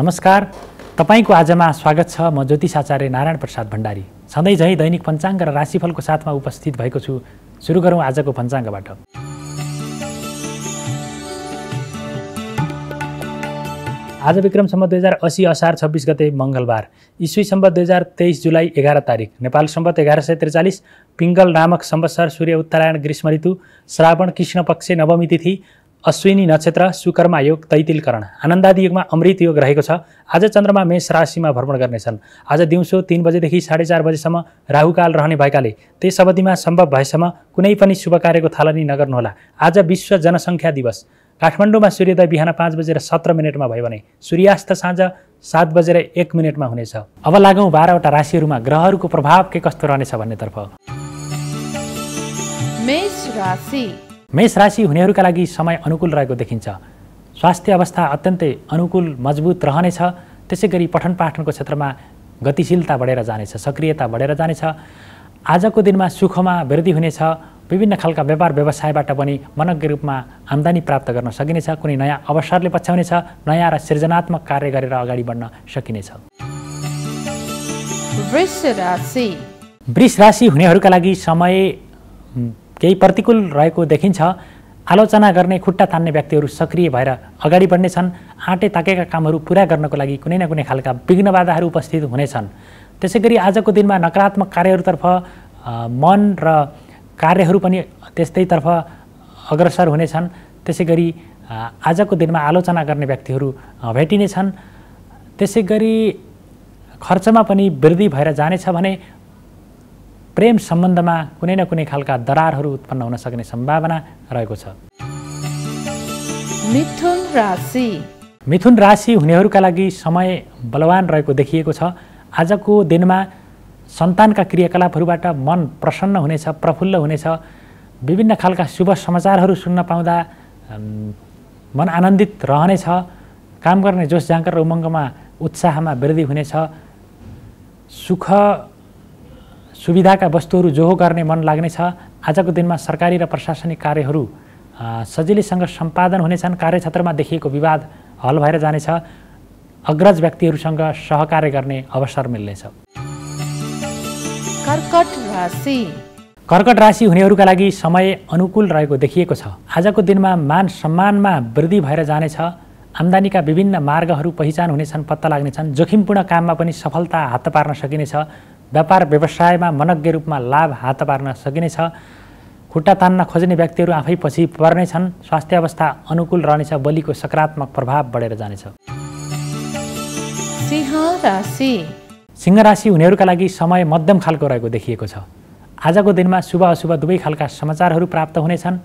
नमस्कार तपाईँको आजमा स्वागत छ म ज्योतिष आचार्य नारायण प्रसाद भण्डारी सधैँ झैँ दैनिक पञ्चाङ्ग र राशिफलको साथमा उपस्थित भएको छु सुरु गरौँ आजको पञ्चाङ्गबाट आज विक्रमसम्म दुई हजार असी असार छब्बिस गते मङ्गलबार सम्बत दुई हजार तेइस जुलाई एघार तारिक नेपाल सम्बत एघार सय त्रिचालिस पिङ्गल नामक संवत्सर सूर्य उत्तरायण ग्रीष्म ऋतु श्रावण कृष्ण पक्ष नवमी तिथि अश्विनी नक्षत्र सुकर्मा योग तैतिलकरण आनन्दादि योगमा अमृत योग रहेको छ आज चन्द्रमा मेष राशिमा भ्रमण गर्नेछन् आज दिउँसो तिन बजेदेखि साढे चार बजेसम्म राहुकाल रहने भएकाले त्यस अवधिमा सम्भव भएसम्म कुनै पनि शुभ कार्यको थालनी नगर्नुहोला आज विश्व जनसङ्ख्या दिवस काठमाडौँमा सूर्योदय बिहान पाँच बजेर सत्र मिनटमा भयो भने सूर्यास्त साँझ सात बजेर एक मिनटमा हुनेछ अब लागौँ बाह्रवटा राशिहरूमा ग्रहहरूको प्रभाव के कस्तो रहनेछ भन्नेतर्फ मेष राशि हुनेहरूका लागि समय अनुकूल रहेको देखिन्छ स्वास्थ्य अवस्था अत्यन्तै अनुकूल मजबुत रहनेछ त्यसै गरी पठन पाठनको क्षेत्रमा गतिशीलता बढेर जानेछ सक्रियता बढेर जानेछ आजको दिनमा सुखमा वृद्धि हुनेछ विभिन्न खालका व्यापार व्यवसायबाट पनि मनज्ञ रूपमा आम्दानी प्राप्त गर्न सकिनेछ कुनै नयाँ अवसरले पछ्याउनेछ नयाँ र सृजनात्मक कार्य गरेर अगाडि बढ्न सकिनेछ वृष राशि हुनेहरूका लागि समय केही प्रतिकूल रहेको देखिन्छ आलोचना गर्ने खुट्टा तान्ने व्यक्तिहरू सक्रिय भएर अगाडि बढ्नेछन् आँटे ताकेका कामहरू पुरा गर्नको लागि कुनै न कुनै खालका विघ्न बाधाहरू उपस्थित हुनेछन् त्यसै गरी आजको दिनमा नकारात्मक कार्यहरूतर्फ मन र कार्यहरू पनि त्यस्तैतर्फ अग्रसर हुनेछन् त्यसै गरी आजको दिनमा आलोचना गर्ने व्यक्तिहरू भेटिनेछन् त्यसै गरी खर्चमा पनि वृद्धि भएर जानेछ भने प्रेम सम्बन्धमा कुनै न कुनै खालका दरारहरू उत्पन्न हुन सक्ने सम्भावना रहेको छ मिथुन राशि मिथुन राशि हुनेहरूका लागि समय बलवान रहेको देखिएको छ आजको दिनमा सन्तानका क्रियाकलापहरूबाट मन प्रसन्न हुनेछ प्रफुल्ल हुनेछ विभिन्न खालका शुभ समाचारहरू सुन्न पाउँदा मन आनन्दित रहनेछ काम गर्ने जोस जाँगर र उमङ्गमा उत्साहमा वृद्धि हुनेछ सुख सुविधाका वस्तुहरू जोहो गर्ने मन लाग्नेछ आजको दिनमा सरकारी र प्रशासनिक कार्यहरू सजिलैसँग सम्पादन हुनेछन् कार्यक्षेत्रमा देखिएको विवाद हल भएर जानेछ अग्रज व्यक्तिहरूसँग सहकार्य गर्ने अवसर मिल्नेछ कर्कट राशि कर्कट राशि हुनेहरूका लागि समय अनुकूल रहेको देखिएको छ आजको दिनमा मान सम्मानमा वृद्धि भएर जानेछ आम्दानीका विभिन्न मार्गहरू पहिचान हुनेछन् पत्ता लाग्नेछन् जोखिमपूर्ण काममा पनि सफलता हात पार्न सकिनेछ व्यापार व्यवसायमा मनज्ञ रूपमा लाभ हात पार्न सकिनेछ खुट्टा तान्न खोज्ने व्यक्तिहरू आफै पछि पर्नेछन् स्वास्थ्य अवस्था अनुकूल रहनेछ बलिको सकारात्मक प्रभाव बढेर जानेछ सिंह राशि हुनेहरूका लागि समय मध्यम खालको रहेको देखिएको छ आजको दिनमा शुभ अशुभ दुवै खालका समाचारहरू प्राप्त हुनेछन्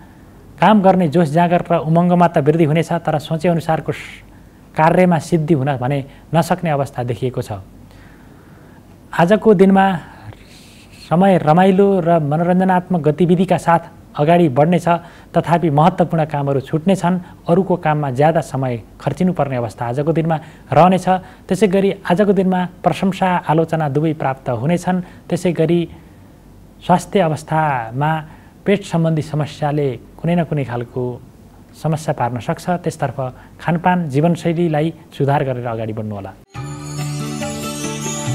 काम गर्ने जोस जाँगर र उमङ्गमा त वृद्धि हुनेछ तर सोचेअनुसारको कार्यमा सिद्धि हुन भने नसक्ने अवस्था देखिएको छ आजको दिनमा समय रमाइलो र मनोरञ्जनात्मक गतिविधिका साथ अगाडि बढ्नेछ तथापि महत्त्वपूर्ण कामहरू छुट्ने छन् अरूको काममा ज्यादा समय खर्चिनुपर्ने अवस्था आजको दिनमा रहनेछ त्यसै गरी आजको दिनमा प्रशंसा आलोचना दुवै प्राप्त हुनेछन् त्यसै गरी स्वास्थ्य अवस्थामा पेट सम्बन्धी समस्याले कुनै न कुनै खालको समस्या पार्न सक्छ त्यसतर्फ खानपान जीवनशैलीलाई सुधार गरेर अगाडि बढ्नुहोला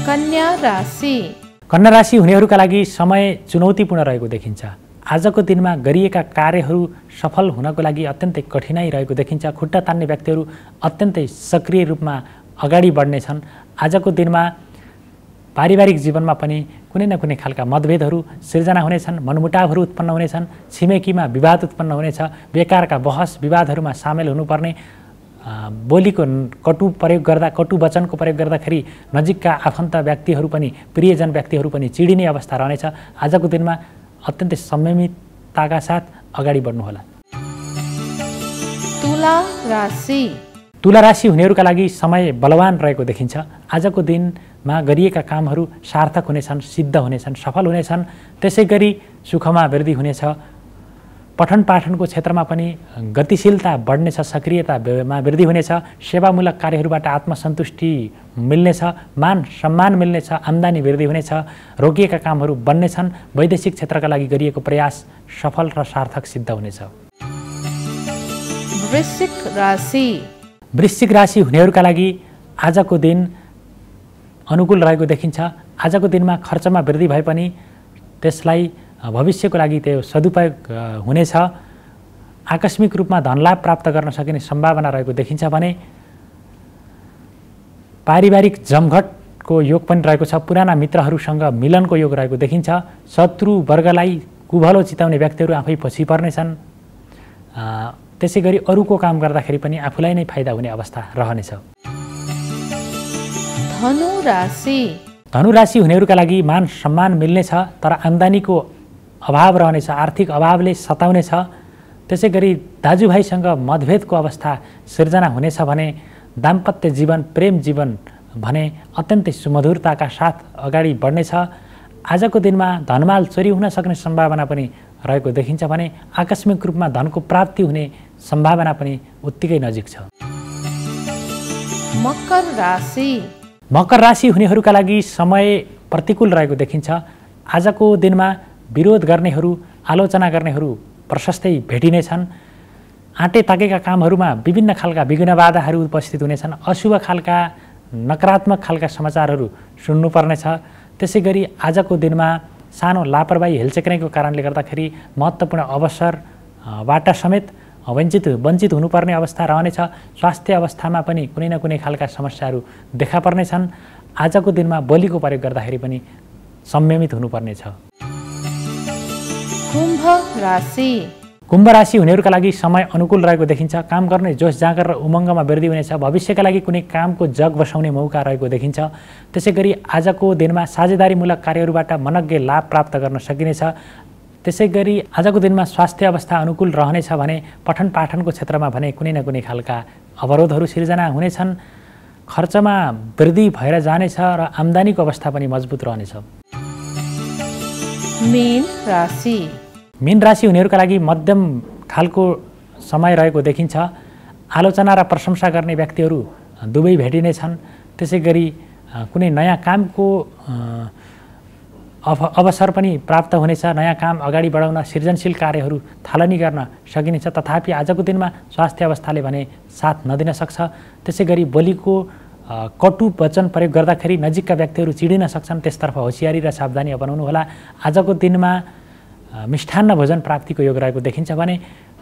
कन्या राशि कन्या राशि हुनेहरूका लागि समय चुनौतीपूर्ण रहेको देखिन्छ आजको दिनमा गरिएका कार्यहरू सफल हुनको लागि अत्यन्तै कठिनाइ रहेको देखिन्छ खुट्टा तान्ने व्यक्तिहरू अत्यन्तै सक्रिय रूपमा अगाडि बढ्नेछन् आजको दिनमा पारिवारिक जीवनमा पनि कुनै न कुनै खालका मतभेदहरू सिर्जना हुनेछन् मनमुटावहरू उत्पन्न हुनेछन् छिमेकीमा विवाद उत्पन्न हुनेछ बेकारका बहस विवादहरूमा सामेल हुनुपर्ने बोलीको कटु प्रयोग गर्दा कटु वचनको प्रयोग गर्दाखेरि नजिकका आफन्त व्यक्तिहरू पनि प्रियजन व्यक्तिहरू पनि चिडिने अवस्था रहनेछ आजको दिनमा अत्यन्तै संयमितताका साथ अगाडि बढ्नुहोला तुला राशि तुला राशि हुनेहरूका लागि समय बलवान रहेको देखिन्छ आजको दिनमा गरिएका कामहरू सार्थक हुनेछन् सिद्ध हुनेछन् सफल हुनेछन् त्यसै गरी सुखमा वृद्धि हुनेछ पठन पाठनको क्षेत्रमा पनि गतिशीलता बढ्नेछ सक्रियतामा वृद्धि हुनेछ सेवामूलक कार्यहरूबाट आत्मसन्तुष्टि मिल्नेछ मान सम्मान मिल्नेछ आम्दानी वृद्धि हुनेछ रोकिएका कामहरू बन्नेछन् वैदेशिक क्षेत्रका लागि गरिएको प्रयास सफल र सार्थक सिद्ध हुनेछ वृश्चिक राशि वृश्चिक राशि हुनेहरूका लागि आजको दिन अनुकूल रहेको देखिन्छ आजको दिनमा खर्चमा वृद्धि भए पनि त्यसलाई भविष्यको लागि त्यो सदुपयोग हुनेछ आकस्मिक रूपमा धनलाभ प्राप्त गर्न सकिने सम्भावना रहेको देखिन्छ भने पारिवारिक जमघटको योग पनि रहेको छ पुराना मित्रहरूसँग मिलनको योग रहेको देखिन्छ शत्रु वर्गलाई कुभलो चिताउने व्यक्तिहरू आफै पछि पर्नेछन् त्यसै गरी अरूको काम गर्दाखेरि पनि आफूलाई नै फाइदा हुने अवस्था रहनेछ धनु राशि हुनेहरूका लागि मान सम्मान मिल्नेछ तर आम्दानीको अभाव रहनेछ आर्थिक अभावले सताउनेछ त्यसै गरी दाजुभाइसँग मतभेदको अवस्था सिर्जना हुनेछ भने दाम्पत्य जीवन प्रेम जीवन भने अत्यन्तै सुमधुरताका साथ अगाडि बढ्नेछ आजको दिनमा धनमाल चोरी हुन सक्ने सम्भावना पनि रहेको देखिन्छ भने आकस्मिक रूपमा धनको प्राप्ति हुने सम्भावना पनि उत्तिकै नजिक छ मकर राशि मकर राशि हुनेहरूका लागि समय प्रतिकूल रहेको देखिन्छ आजको दिनमा विरोध गर्नेहरू आलोचना गर्नेहरू प्रशस्तै भेटिनेछन् आँटे ताकेका कामहरूमा विभिन्न खालका विघ्न बाधाहरू उपस्थित हुनेछन् अशुभ खालका नकारात्मक खालका समाचारहरू सुन्नुपर्नेछ त्यसै गरी आजको दिनमा सानो लापरवाही हेलचेक्रेको कारणले गर्दाखेरि महत्त्वपूर्ण अवसरबाट समेत वञ्चित वञ्चित हुनुपर्ने अवस्था रहनेछ स्वास्थ्य अवस्थामा पनि कुनै न कुनै खालका समस्याहरू देखा पर्नेछन् आजको दिनमा बलिको प्रयोग गर्दाखेरि पनि संयमित हुनुपर्नेछ कुम्भ राशि कुम्भ राशि हुनेहरूका लागि समय अनुकूल रहेको देखिन्छ काम गर्ने जोस जाँगर र उमङ्गमा वृद्धि हुनेछ भविष्यका लागि कुनै कामको जग बसाउने मौका रहेको देखिन्छ त्यसै गरी आजको दिनमा साझेदारीमूलक कार्यहरूबाट मनज्ञ लाभ प्राप्त गर्न सकिनेछ त्यसै गरी आजको दिनमा स्वास्थ्य अवस्था अनुकूल रहनेछ भने पठन पाठनको क्षेत्रमा भने कुनै न कुनै खालका अवरोधहरू सिर्जना हुनेछन् खर्चमा वृद्धि भएर जानेछ र आम्दानीको अवस्था पनि मजबुत रहनेछ मेन राशि मिन राशि हुनेहरूका लागि मध्यम खालको समय रहेको देखिन्छ आलोचना र प्रशंसा गर्ने व्यक्तिहरू दुवै भेटिने छन् त्यसै गरी कुनै नयाँ कामको अव अवसर पनि प्राप्त हुनेछ नयाँ काम अगाडि बढाउन सृजनशील कार्यहरू थालनी गर्न सकिनेछ तथापि आजको दिनमा स्वास्थ्य अवस्थाले भने साथ नदिन सक्छ त्यसै गरी बोलीको कटु वचन प्रयोग गर्दाखेरि नजिकका व्यक्तिहरू चिडिन सक्छन् त्यसतर्फ होसियारी र सावधानी अपनाउनुहोला आजको दिनमा मिष्ठान्न भोजन प्राप्तिको योग रहेको देखिन्छ भने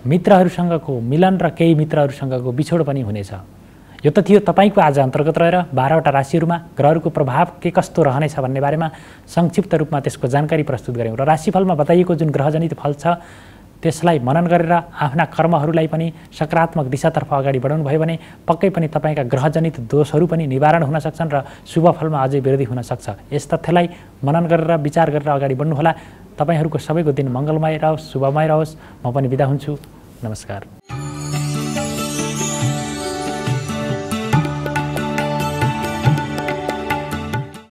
मित्रहरूसँगको मिलन र केही मित्रहरूसँगको बिछोड पनि हुनेछ यो त थियो तपाईँको आज अन्तर्गत रहेर बाह्रवटा राशिहरूमा ग्रहहरूको प्रभाव के कस्तो रहनेछ भन्ने बारेमा संक्षिप्त रूपमा त्यसको जानकारी प्रस्तुत गऱ्यौँ र राशिफलमा बताइएको जुन ग्रहजनित फल छ त्यसलाई मनन गरेर आफ्ना कर्महरूलाई पनि सकारात्मक दिशातर्फ अगाडि बढाउनु भयो भने पक्कै पनि तपाईँका ग्रहजनित दोषहरू पनि निवारण हुन सक्छन् र शुभ फलमा अझै वृद्धि हुनसक्छ यस तथ्यलाई मनन गरेर विचार गरेर अगाडि बढ्नुहोला तपाईँहरूको सबैको दिन मङ्गलमय रहोस् शुभमय रहोस् म पनि बिदा हुन्छु नमस्कार